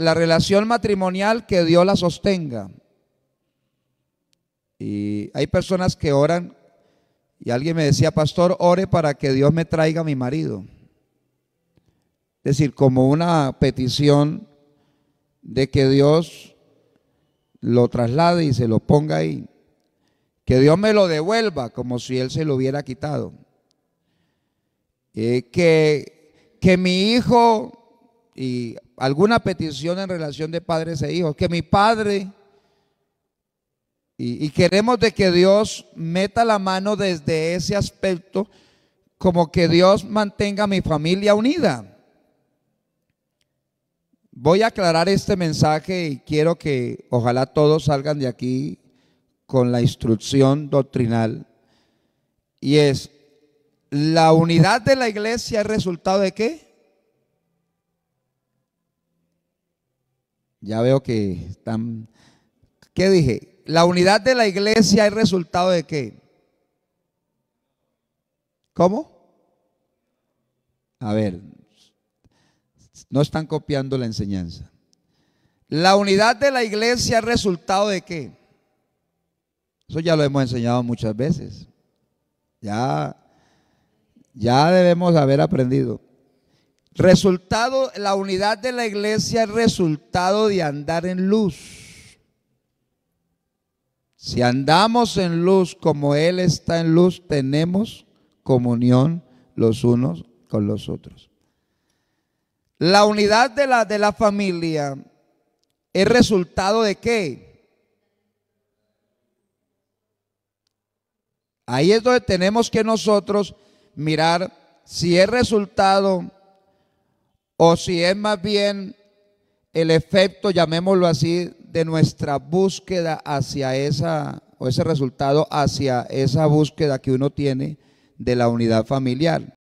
la relación matrimonial que Dios la sostenga. Y hay personas que oran y alguien me decía, pastor, ore para que Dios me traiga a mi marido. Es decir, como una petición de que Dios lo traslade y se lo ponga ahí. Que Dios me lo devuelva como si Él se lo hubiera quitado. Eh, que, que mi hijo y alguna petición en relación de padres e hijos, que mi padre, y, queremos de que Dios meta la mano desde ese aspecto, como que Dios mantenga mi familia unida. Voy a aclarar este mensaje y quiero que ojalá todos salgan de aquí con la instrucción doctrinal. Y es, la unidad de la iglesia es resultado de qué? Ya veo que están... ¿Qué dije? La unidad de la iglesia es resultado de qué? ¿Cómo? A ver, no están copiando la enseñanza. La unidad de la iglesia es resultado de qué? Eso ya lo hemos enseñado muchas veces. Ya, ya debemos haber aprendido. Resultado, la unidad de la iglesia es resultado de andar en luz. Si andamos en luz como Él está en luz, tenemos comunión los unos con los otros. La unidad de la, de la familia es resultado de qué? Ahí es donde tenemos que nosotros mirar si es resultado o si es más bien el efecto, llamémoslo así, de nuestra búsqueda hacia esa, o ese resultado hacia esa búsqueda que uno tiene de la unidad familiar.